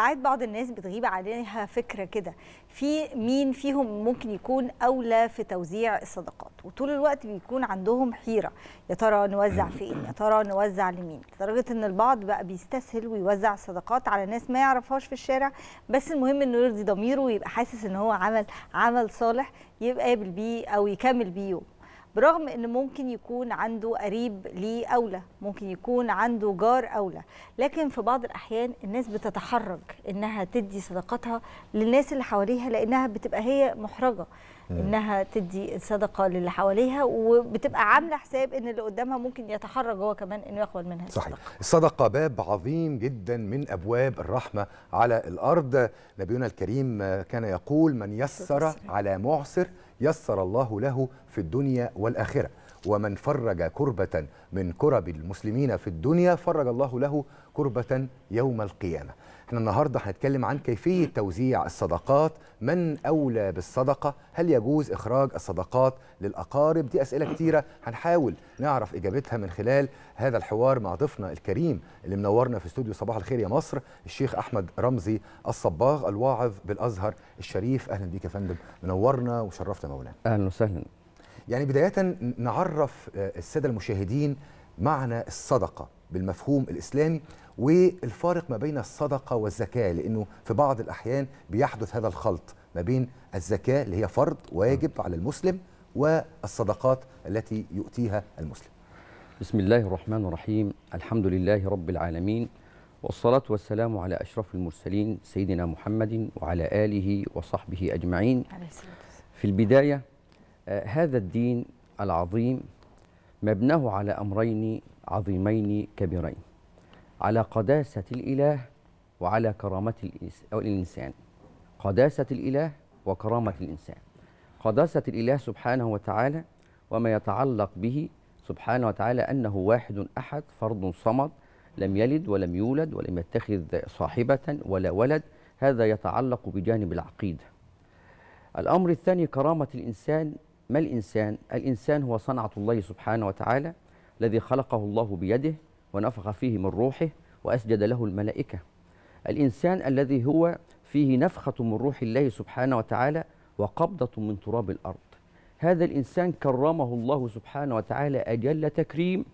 ساعات بعض الناس بتغيب عليها فكره كده في مين فيهم ممكن يكون اولى في توزيع الصدقات وطول الوقت بيكون عندهم حيره يا ترى نوزع فين يا ترى نوزع لمين لدرجه ان البعض بقى بيستسهل ويوزع صدقات على ناس ما يعرفهاش في الشارع بس المهم انه يرضي ضميره ويبقى حاسس ان هو عمل عمل صالح يبقى يقابل بيه او يكمل بيه يوم برغم ان ممكن يكون عنده قريب ليه اولى ممكن يكون عنده جار اولى لكن في بعض الاحيان الناس بتتحرج انها تدي صدقاتها للناس اللي حواليها لانها بتبقى هي محرجه انها تدي الصدقه للي حواليها وبتبقى عامله حساب ان اللي قدامها ممكن يتحرج هو كمان انه يقبل منها الصدقه صحيح الصدقة باب عظيم جدا من ابواب الرحمه على الارض نبينا الكريم كان يقول من يسر على معسر يسر الله له في الدنيا والآخرة ومن فرج كربة من كرب المسلمين في الدنيا فرج الله له كربة يوم القيامة احنا النهاردة هنتكلم عن كيفية توزيع الصدقات من أولى بالصدقة هل يجوز إخراج الصدقات للأقارب دي أسئلة كتيرة هنحاول نعرف إجابتها من خلال هذا الحوار مع ضيفنا الكريم اللي منورنا في استوديو صباح الخير يا مصر الشيخ أحمد رمزي الصباغ الواعظ بالأزهر الشريف أهلا بيك يا فندم منورنا وشرفتنا مولانا أهلا وسهلا يعني بداية نعرف آه، السادة المشاهدين معنى الصدقة بالمفهوم الإسلامي والفارق ما بين الصدقة والزكاة لأنه في بعض الأحيان بيحدث هذا الخلط ما بين الزكاة اللي هي فرض واجب على المسلم والصدقات التي يؤتيها المسلم بسم الله الرحمن الرحيم الحمد لله رب العالمين والصلاة والسلام على أشرف المرسلين سيدنا محمد وعلى آله وصحبه أجمعين في البداية آه، هذا الدين العظيم مبناه على امرين عظيمين كبيرين على قداسه الاله وعلى كرامه الانسان قداسه الاله وكرامه الانسان قداسه الاله سبحانه وتعالى وما يتعلق به سبحانه وتعالى انه واحد احد فرد صمد لم يلد ولم يولد ولم يتخذ صاحبه ولا ولد هذا يتعلق بجانب العقيده الامر الثاني كرامه الانسان ما الإنسان؟ الإنسان هو صنعة الله سبحانه وتعالى الذي خلقه الله بيده ونفخ فيه من روحه وأسجد له الملائكة الإنسان الذي هو فيه نفخة من روح الله سبحانه وتعالى وقبضة من تراب الأرض هذا الإنسان كرمه الله سبحانه وتعالى أجل تكريم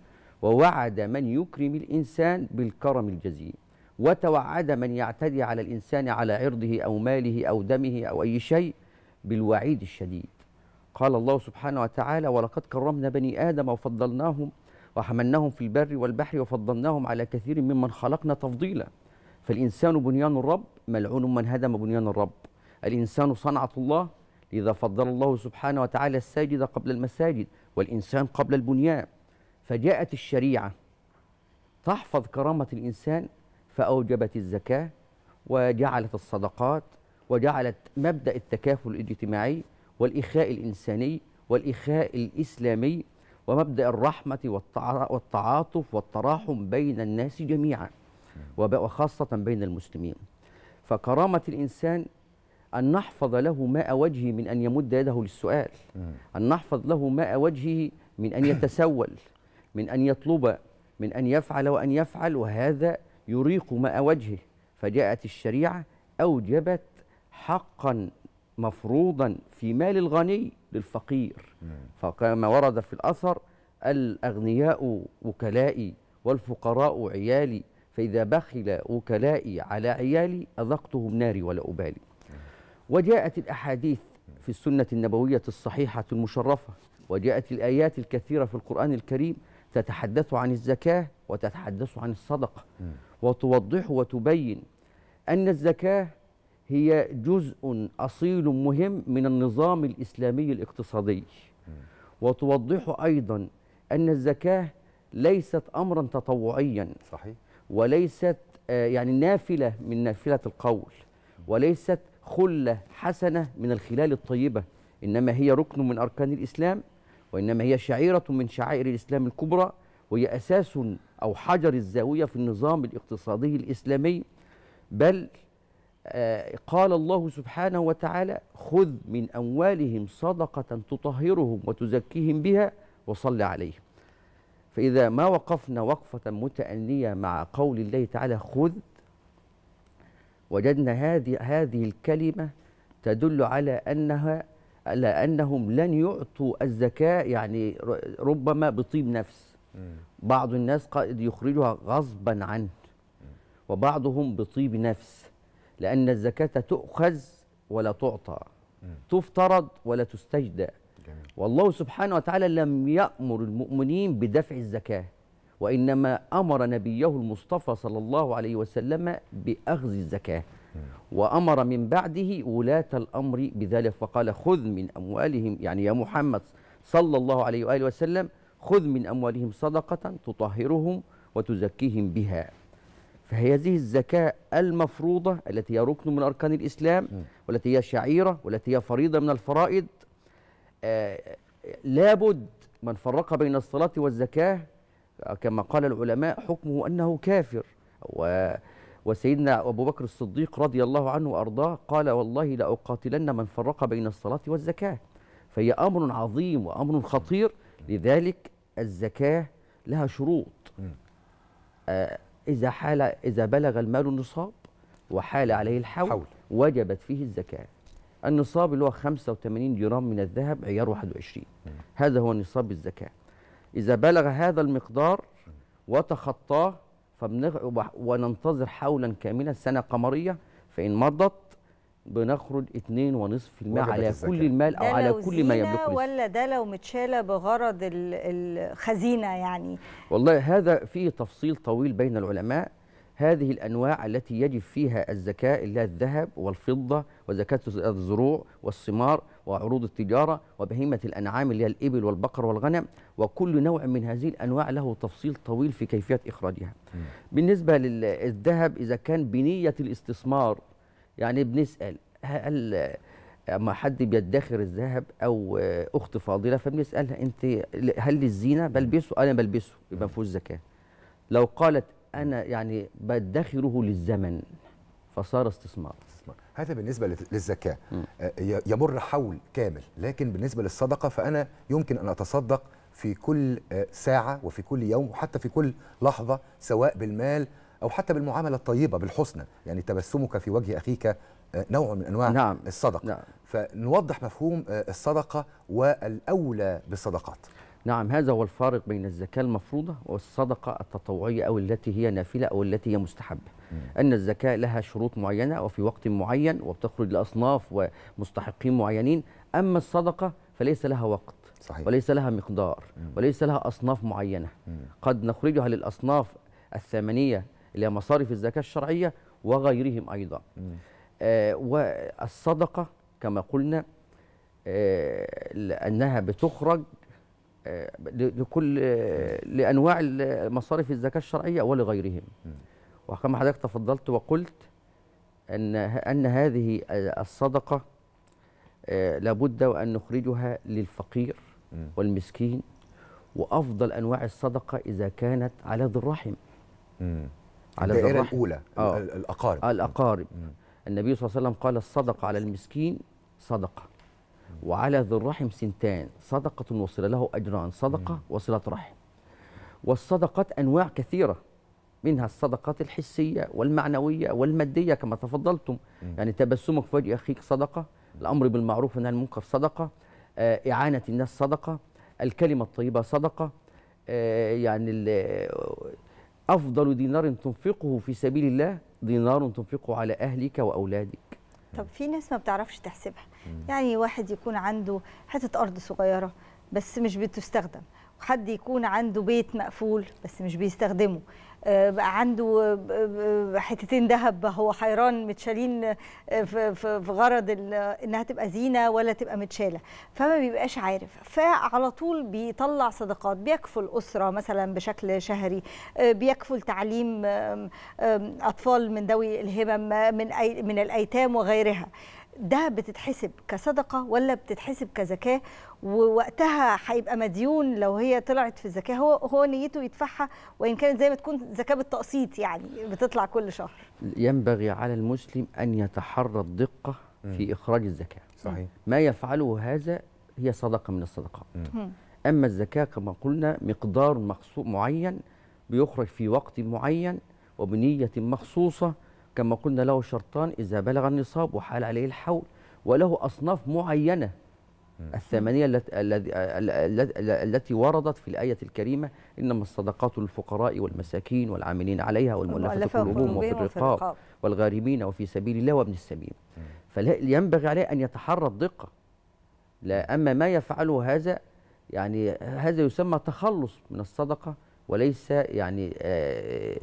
ووعد من يكرم الإنسان بالكرم الجزيل وتوعد من يعتدي على الإنسان على عرضه أو ماله أو دمه أو أي شيء بالوعيد الشديد قال الله سبحانه وتعالى ولقد كرمنا بني آدم وفضلناهم وحملناهم في البر والبحر وفضلناهم على كثير ممن خلقنا تفضيلا فالإنسان بنيان الرب ملعون من هدم بنيان الرب الإنسان صنعة الله لذا فضل الله سبحانه وتعالى الساجد قبل المساجد والإنسان قبل البنيان فجاءت الشريعة تحفظ كرامة الإنسان فأوجبت الزكاة وجعلت الصدقات وجعلت مبدأ التكافل الاجتماعي والإخاء الإنساني والإخاء الإسلامي ومبدأ الرحمة والتعاطف والتراحم بين الناس جميعا وخاصة بين المسلمين فكرامة الإنسان أن نحفظ له ماء وجهه من أن يمد يده للسؤال أن نحفظ له ماء وجهه من أن يتسول من أن يطلب من أن يفعل وأن يفعل وهذا يريق ماء وجهه فجاءت الشريعة أوجبت حقا مفروضا في مال الغني للفقير فكما ورد في الأثر الأغنياء وكلائي والفقراء عيالي فإذا بخل وكلائي على عيالي أذقتهم ناري ولا أبالي وجاءت الأحاديث في السنة النبوية الصحيحة المشرفة وجاءت الآيات الكثيرة في القرآن الكريم تتحدث عن الزكاة وتتحدث عن الصدقة وتوضح وتبين أن الزكاة هي جزء أصيل مهم من النظام الإسلامي الاقتصادي وتوضح أيضا أن الزكاة ليست أمرا تطوعيا صحيح وليست آه، يعني نافلة من نافلة القول وليست خلة حسنة من الخلال الطيبة إنما هي ركن من أركان الإسلام وإنما هي شعيرة من شعائر الإسلام الكبرى وهي أساس أو حجر الزاوية في النظام الاقتصادي الإسلامي بل آه، قال الله سبحانه وتعالى خذ من أموالهم صدقة تطهرهم وتزكيهم بها وصل عليهم فإذا ما وقفنا وقفة متأنية مع قول الله تعالى خذ وجدنا هذه هذه الكلمة تدل على أنها على أنهم لن يعطوا الزكاة يعني ربما بطيب نفس بعض الناس قد يخرجها غصبا عنه وبعضهم بطيب نفس لأن الزكاة تؤخذ ولا تعطى تفترض ولا تستجدى والله سبحانه وتعالى لم يأمر المؤمنين بدفع الزكاة وإنما أمر نبيه المصطفى صلى الله عليه وسلم بأخذ الزكاة وأمر من بعده ولاة الأمر بذلك فقال خذ من أموالهم يعني يا محمد صلى الله عليه وآله وسلم خذ من أموالهم صدقة تطهرهم وتزكيهم بها فهي هذه الزكاة المفروضة التي هي ركن من أركان الإسلام والتي هي شعيرة والتي هي فريضة من الفرائض آه، لابد من فرق بين الصلاة والزكاة آه، كما قال العلماء حكمه أنه كافر و وسيدنا أبو بكر الصديق رضي الله عنه وأرضاه قال والله لأقاتلن من فرق بين الصلاة والزكاة فهي أمر عظيم وأمر خطير لذلك الزكاة لها شروط إذا حال إذا بلغ المال النصاب وحال عليه الحول حول. وجبت فيه الزكاة النصاب اللي هو 85 جرام من الذهب عيار 21 م. هذا هو نصاب الزكاة إذا بلغ هذا المقدار وتخطاه فبنغ وننتظر حولا كاملا سنة قمرية فإن مضت بنخرج 2.5% على كل المال او على كل ما يملكه ولا ده لو متشاله بغرض الخزينه يعني والله هذا فيه تفصيل طويل بين العلماء هذه الانواع التي يجب فيها الزكاه اللي هي الذهب والفضه وزكاه الزروع والثمار وعروض التجاره وبهيمه الانعام اللي هي الابل والبقر والغنم وكل نوع من هذه الانواع له تفصيل طويل في كيفيه اخراجها. م. بالنسبه للذهب اذا كان بنيه الاستثمار يعني بنسال هل اما حد بيدخر الذهب او اخت فاضله فبنسالها انت هل الزينه بلبسه انا بلبسه يبقى فوز زكاه لو قالت انا يعني بدخره للزمن فصار استثمار هذا بالنسبه للزكاه آه، يمر حول كامل لكن بالنسبه للصدقه فانا يمكن ان اتصدق في كل آه، ساعه وفي كل يوم وحتى في كل لحظه سواء بالمال او حتى بالمعامله الطيبه بالحسنى يعني تبسمك في وجه اخيك آه، نوع من انواع نعم. الصدقه نعم. فنوضح مفهوم آه، الصدقه والاولى بالصدقات نعم هذا هو الفارق بين الزكاة المفروضة والصدقة التطوعية أو التي هي نافلة أو التي هي مستحبة أن الزكاة لها شروط معينة وفي وقت معين وبتخرج لأصناف ومستحقين معينين أما الصدقة فليس لها وقت صحيح. وليس لها مقدار مم. وليس لها أصناف معينة مم. قد نخرجها للأصناف الثمانية اللي هي الزكاه الشرعيه وغيرهم ايضا آه والصدقه كما قلنا آه بتخرج آه لكل آه لانواع مصارف الزكاه الشرعيه ولغيرهم وكما حضرتك تفضلت وقلت ان ان هذه الصدقه آه، لابد وان نخرجها للفقير والمسكين وافضل انواع الصدقه اذا كانت على ذي الرحم على الدائرة الأولى آه. الأقارب آه الأقارب مم. النبي صلى الله عليه وسلم قال الصدقة على المسكين صدقة مم. وعلى ذي الرحم سنتان صدقة وصل له أجران صدقة مم. وصلة رحم والصدقات أنواع كثيرة منها الصدقات الحسية والمعنوية والمادية كما تفضلتم مم. يعني تبسمك في وجه أخيك صدقة الأمر بالمعروف عن المنكر صدقة آه إعانة الناس صدقة الكلمة الطيبة صدقة آه يعني أفضل دينار تنفقه في سبيل الله دينار تنفقه على أهلك وأولادك طب في ناس ما بتعرفش تحسبها يعني واحد يكون عنده حتة أرض صغيرة بس مش بتستخدم وحد يكون عنده بيت مقفول بس مش بيستخدمه بقى آه، عنده آه، آه، حتتين ذهب هو حيران متشالين في غرض انها تبقى زينه ولا تبقى متشاله فما بيبقاش عارف فعلى طول بيطلع صدقات بيكفل اسره مثلا بشكل شهري بيكفل تعليم اطفال من ذوي الهمم من من الايتام وغيرها ده بتتحسب كصدقة ولا بتتحسب كزكاة ووقتها هيبقى مديون لو هي طلعت في الزكاة هو هو نيته يدفعها وإن كانت زي ما تكون زكاة بالتقسيط يعني بتطلع كل شهر ينبغي على المسلم أن يتحرى الدقة في إخراج الزكاة صحيح ما يفعله هذا هي صدقة من الصدقات أما الزكاة كما قلنا مقدار مقصود معين بيخرج في وقت معين وبنية مخصوصة كما قلنا له شرطان إذا بلغ النصاب وحال عليه الحول وله أصناف معينة الثمانية التي وردت في الآية الكريمة إنما الصدقات للفقراء والمساكين والعاملين عليها والمؤلفة قلوبهم وفي الرقاب والغارمين وفي سبيل الله وابن السبيل فينبغي عليه أن يتحرى الدقة لا أما ما يفعله هذا يعني هذا يسمى تخلص من الصدقة وليس يعني آه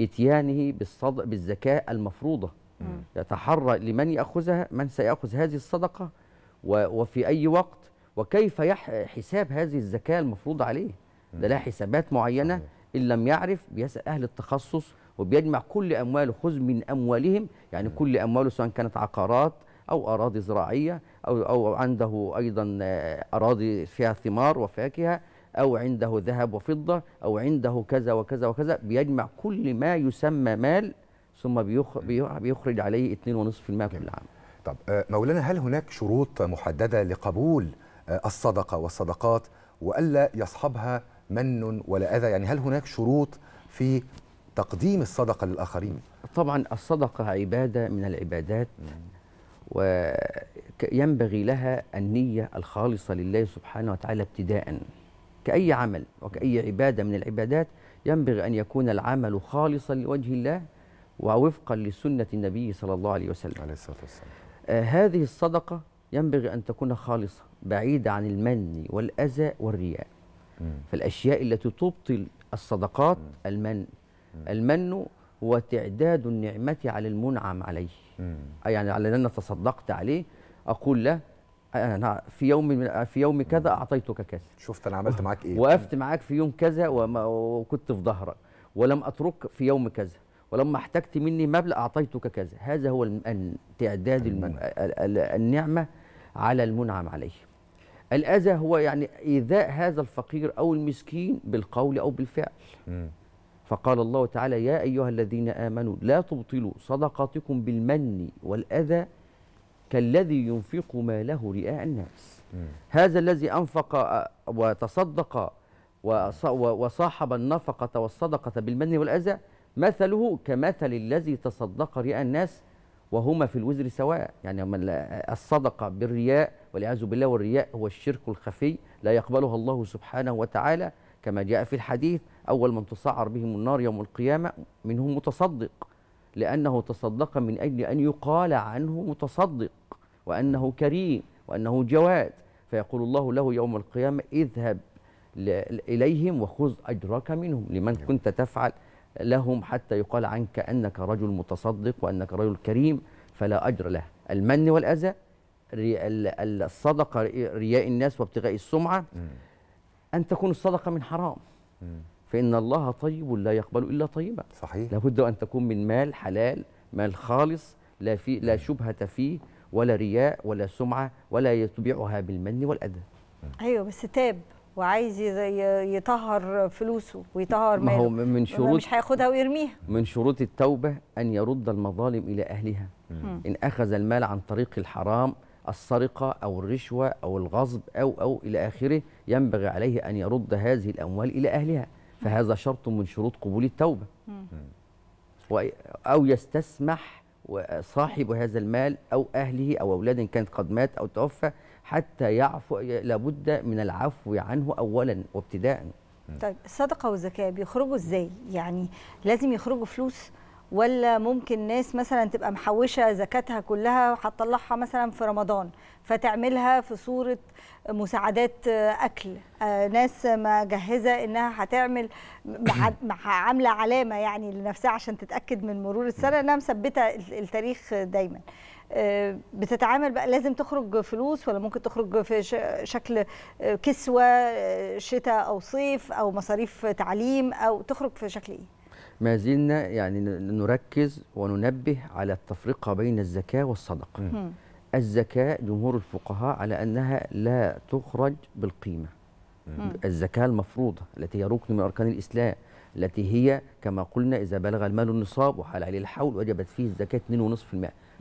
إتيانه بالصدق بالزكاة المفروضة يتحرى لمن يأخذها من سيأخذ هذه الصدقة وفي أي وقت وكيف حساب هذه الزكاة المفروضة عليه ده لها حسابات معينة إن لم يعرف بيسأل أهل التخصص وبيجمع كل أمواله خذ من أموالهم يعني كل أمواله سواء كانت عقارات أو أراضي زراعية أو, أو عنده أيضا آه، أراضي فيها ثمار وفاكهة أو عنده ذهب وفضة أو عنده كذا وكذا وكذا بيجمع كل ما يسمى مال ثم بيخرج عليه 2.5% كل عام طب آه، مولانا هل هناك شروط محددة لقبول آه، الصدقة والصدقات وألا يصحبها من ولا أذى يعني هل هناك شروط في تقديم الصدقة للآخرين طبعا الصدقة عبادة من العبادات وينبغي لها النية الخالصة لله سبحانه وتعالى ابتداءً كأي عمل وكأي عبادة من العبادات ينبغي أن يكون العمل خالصا لوجه الله ووفقا لسنة النبي صلى الله عليه وسلم عليه الصلاة والسلام آه هذه الصدقة ينبغي أن تكون خالصة بعيدة عن المن والأذى والرياء م. فالأشياء التي تبطل الصدقات م. المن م. المن هو تعداد النعمة على المنعم عليه م. يعني على أن تصدقت عليه أقول له انا آه، آه، نعم. في يوم من آه، في يوم كذا اعطيتك كذا شفت انا عملت معاك ايه وقفت معاك في يوم كذا وكنت في ظهرك ولم اترك في يوم كذا ولما احتجت مني مبلغ اعطيتك كذا هذا هو تعداد النعمه على المنعم عليه الاذى هو يعني ايذاء هذا الفقير او المسكين بالقول او بالفعل فقال الله تعالى يا ايها الذين امنوا لا تبطلوا صدقاتكم بالمن والاذى كالذي ينفق ماله رئاء الناس هذا الذي أنفق وتصدق وصاحب النفقة والصدقة بالمن والأذى مثله كمثل الذي تصدق رئاء الناس وهما في الوزر سواء يعني الصدقة بالرياء والعياذ بالله والرياء هو الشرك الخفي لا يقبلها الله سبحانه وتعالى كما جاء في الحديث أول من تسعر بهم النار يوم القيامة منهم متصدق لأنه تصدق من أجل أن يقال عنه متصدق وأنه كريم وأنه جواد فيقول الله له يوم القيامة اذهب إليهم وخذ أجرك منهم لمن نعم. كنت تفعل لهم حتى يقال عنك أنك رجل متصدق وأنك رجل كريم فلا أجر له المن والأذى الصدقة رياء الناس وابتغاء السمعة أن تكون الصدقة من حرام فإن الله طيب لا يقبل إلا طيبا صحيح لابد أن تكون من مال حلال مال خالص لا في لا شبهة فيه ولا رياء ولا سمعة ولا يتبعها بالمن والأذى أيوه بس تاب وعايز يطهر فلوسه ويطهر ماله ما هو من شروط مش هياخدها ويرميها من شروط التوبة أن يرد المظالم إلى أهلها مم. إن أخذ المال عن طريق الحرام السرقة أو الرشوة أو الغصب أو أو إلى آخره ينبغي عليه أن يرد هذه الأموال إلى أهلها فهذا شرط من شروط قبول التوبة أو يستسمح صاحب هذا المال أو أهله أو أولاده إن كانت قد مات أو توفى حتى يعفو لابد من العفو عنه أولا وابتداء طيب الصدقة والزكاة بيخرجوا إزاي؟ يعني لازم يخرجوا فلوس؟ ولا ممكن ناس مثلا تبقى محوشه زكاتها كلها هتطلعها مثلا في رمضان فتعملها في صوره مساعدات آه، اكل آه، ناس مجهزه انها هتعمل عامله علامه يعني لنفسها عشان تتاكد من مرور السنه انها مثبته التاريخ دايما آه، بتتعامل بقى لازم تخرج فلوس ولا ممكن تخرج في شكل كسوه شتاء او صيف او مصاريف تعليم او تخرج في شكل ايه ما زلنا يعني نركز وننبه على التفرقة بين الزكاة والصدقة الزكاة جمهور الفقهاء على أنها لا تخرج بالقيمة الزكاة المفروضة التي هي ركن من أركان الإسلام التي هي كما قلنا إذا بلغ المال النصاب وحال عليه الحول وجبت فيه الزكاة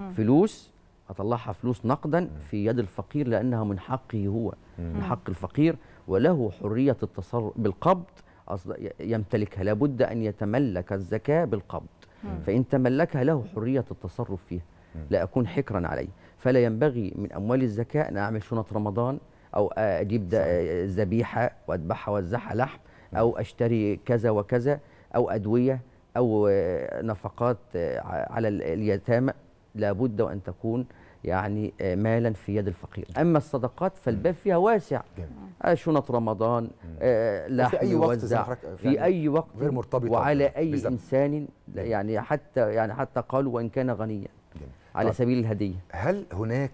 2.5% فلوس أطلعها فلوس نقدا في يد الفقير لأنها من حقه هو من حق الفقير وله حرية التصرف بالقبض يمتلكها لابد أن يتملك الزكاة بالقبض فإن تملكها له حرية التصرف فيها لا أكون حكرا عليه فلا ينبغي من أموال الزكاة أن أعمل شنط رمضان أو أجيب ذبيحة وأذبحها وأوزعها لحم أو أشتري كذا وكذا أو أدوية أو نفقات على اليتامى لابد وأن تكون يعني آه، مالا في يد الفقير اما الصدقات فالباب فيها واسع آه، شنط رمضان آه، لحم أي وقت في يعني اي وقت غير مرتبطه وعلى اي بالزبط. انسان يعني حتى يعني حتى قالوا وان كان غنيا على طيب. سبيل الهديه هل هناك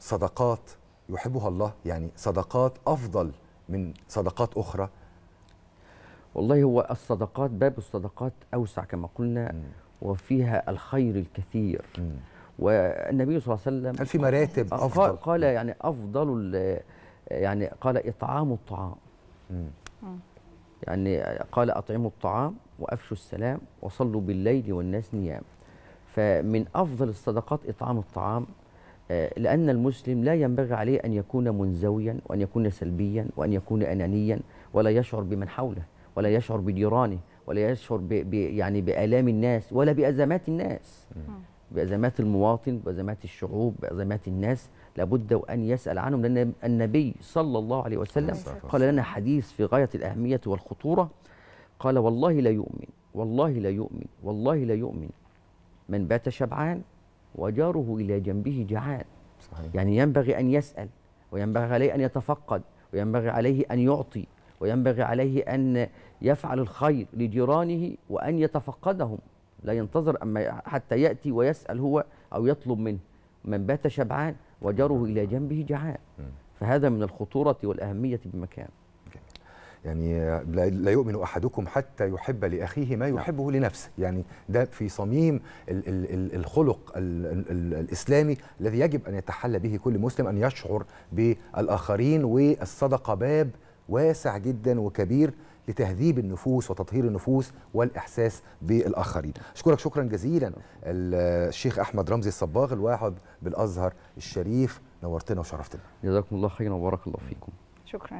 صدقات يحبها الله يعني صدقات افضل من صدقات اخرى والله هو الصدقات باب الصدقات اوسع كما قلنا م. وفيها الخير الكثير م. والنبي صلى الله عليه وسلم هل في مراتب آه، افضل قال يعني افضل يعني قال اطعام الطعام يعني قال اطعموا الطعام وافشوا السلام وصلوا بالليل والناس نيام فمن افضل الصدقات اطعام الطعام آه، لأن المسلم لا ينبغي عليه أن يكون منزويا وأن يكون سلبيا وأن يكون أنانيا ولا يشعر بمن حوله ولا يشعر بجيرانه ولا يشعر ب يعني بآلام الناس ولا بأزمات الناس بأزمات المواطن بأزمات الشعوب بأزمات الناس لابد وأن يسأل عنهم لأن النبي صلى الله عليه وسلم قال لنا حديث في غاية الأهمية والخطورة قال والله لا يؤمن والله لا يؤمن والله لا يؤمن من بات شبعان وجاره إلى جنبه جعان صحيح. يعني ينبغي أن يسأل وينبغي عليه أن يتفقد وينبغي عليه أن يعطي وينبغي عليه أن يفعل الخير لجيرانه وأن يتفقدهم لا ينتظر أما حتى يأتي ويسأل هو أو يطلب منه من بات شبعان وجره إلى جنبه جعان فهذا من الخطورة والأهمية بمكان يعني لا يؤمن احدكم حتى يحب لاخيه ما يحبه نعم. لنفسه يعني ده في صميم الـ الـ الخلق الـ الاسلامي الذي يجب ان يتحلى به كل مسلم ان يشعر بالاخرين والصدقه باب واسع جدا وكبير لتهذيب النفوس وتطهير النفوس والاحساس بالاخرين اشكرك شكرا جزيلا الشيخ احمد رمزي الصباغ الواحد بالازهر الشريف نورتنا وشرفتنا جزاكم الله خيرا وبارك الله فيكم شكرا